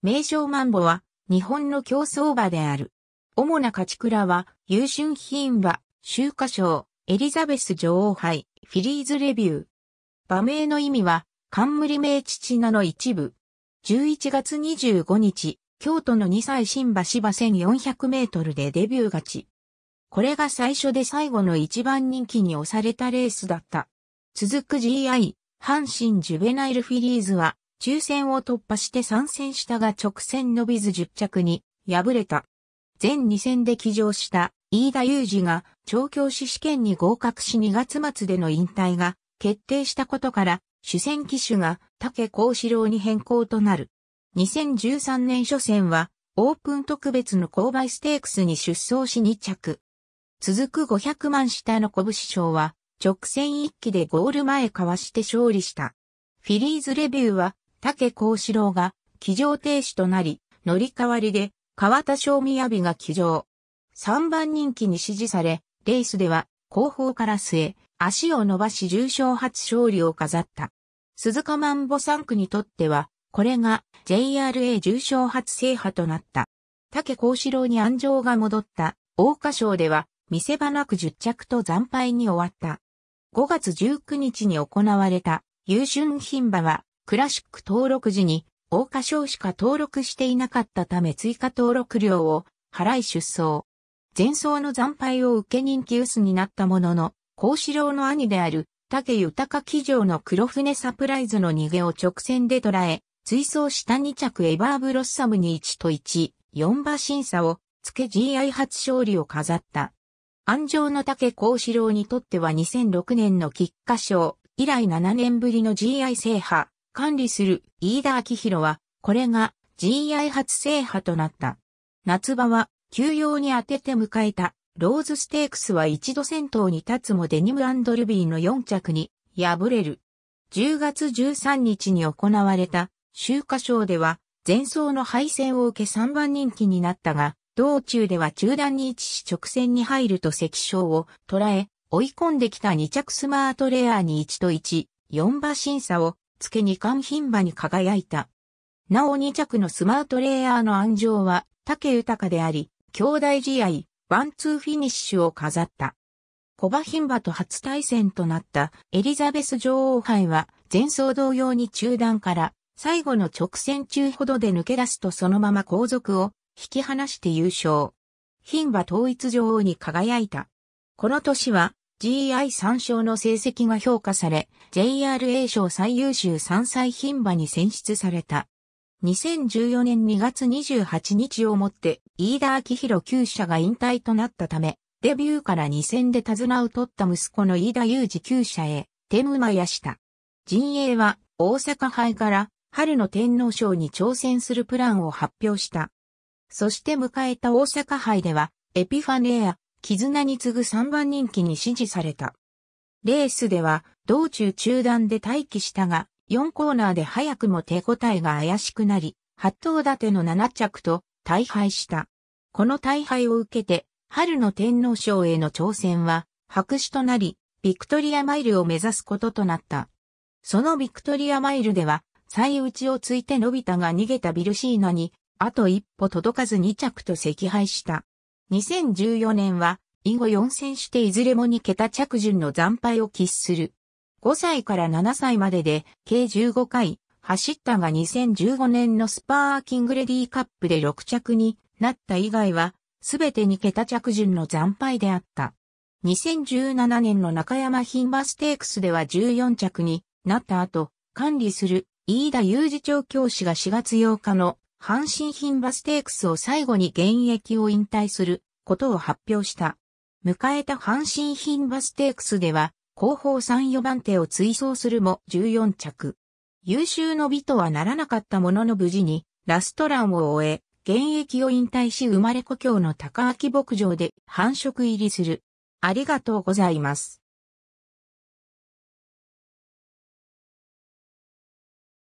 名称マンボは日本の競争馬である。主な勝ち倉は優秀品馬、秋華賞、エリザベス女王杯、フィリーズレビュー。馬名の意味は冠名父名の一部。11月25日、京都の2歳新馬芝1400メートルでデビュー勝ち。これが最初で最後の一番人気に押されたレースだった。続く GI、阪神ジュベナイルフィリーズは抽選を突破して参戦したが直線伸びず10着に敗れた。全2戦で騎乗した飯田裕二が調教師試験に合格し2月末での引退が決定したことから主戦機種が竹幸四郎に変更となる。2013年初戦はオープン特別の購買ステークスに出走し2着。続く500万下の拳賞は直線一気でゴール前かわして勝利した。フィリーズレビューは竹幸四郎が騎乗停止となり、乗り換わりで川田正雅が騎乗。3番人気に支持され、レースでは後方から末、足を伸ばし重賞初勝利を飾った。鈴鹿マンボ3区にとっては、これが JRA 重賞初制覇となった。竹幸四郎に安城が戻った大花賞では見せ場なく10着と惨敗に終わった。5月19日に行われた優春品馬はクラシック登録時に、大花賞しか登録していなかったため追加登録料を払い出走。前走の惨敗を受け人気薄になったものの、孔志郎の兄である竹豊騎乗の黒船サプライズの逃げを直線で捉え、追走した2着エバーブロッサムに1と1、4馬審査をつけ GI 初勝利を飾った。安城の竹孔志郎にとっては2006年の菊花賞以来7年ぶりの GI 制覇、管理する飯田明宏は、これが GI 初制覇となった。夏場は休養に当てて迎えたローズステークスは一度先頭に立つもデニムルビーの4着に敗れる。10月13日に行われた秋華賞では前走の敗戦を受け3番人気になったが、道中では中段に位置し直線に入ると赤章を捉え、追い込んできた2着スマートレアに1と1、4馬審査を付け二冠品馬に輝いた。なお二着のスマートレイヤーの安城は、竹豊であり、兄弟試合、ワンツーフィニッシュを飾った。コバ品馬と初対戦となったエリザベス女王杯は、前走同様に中断から、最後の直線中ほどで抜け出すとそのまま後続を引き離して優勝。品馬統一女王に輝いた。この年は、GI 参賞の成績が評価され、JRA 賞最優秀3歳牝馬に選出された。2014年2月28日をもって、飯田昭弘厩舎が引退となったため、デビューから2戦で手綱を取った息子の飯田裕二厩舎へ、天馬やした。陣営は、大阪杯から、春の天皇賞に挑戦するプランを発表した。そして迎えた大阪杯では、エピファネア、絆に次ぐ3番人気に支持された。レースでは、道中中断で待機したが、4コーナーで早くも手応えが怪しくなり、8頭立ての7着と大敗した。この大敗を受けて、春の天皇賞への挑戦は白紙となり、ビクトリアマイルを目指すこととなった。そのビクトリアマイルでは、最内をついて伸びたが逃げたビルシーナに、あと一歩届かず2着と惜敗した。2014年は、以後4戦していずれも2桁着順の惨敗を喫する。5歳から7歳までで、計15回、走ったが2015年のスパーキングレディーカップで6着になった以外は、すべて2桁着順の惨敗であった。2017年の中山牝馬ステークスでは14着になった後、管理する飯田裕二長教師が4月8日の阪神牝馬ステークスを最後に現役を引退することを発表した。迎えた阪神牝馬ステークスでは、後方3、4番手を追走するも14着。優秀の美とはならなかったものの無事に、ラストランを終え、現役を引退し生まれ故郷の高明牧場で繁殖入りする。ありがとうございます。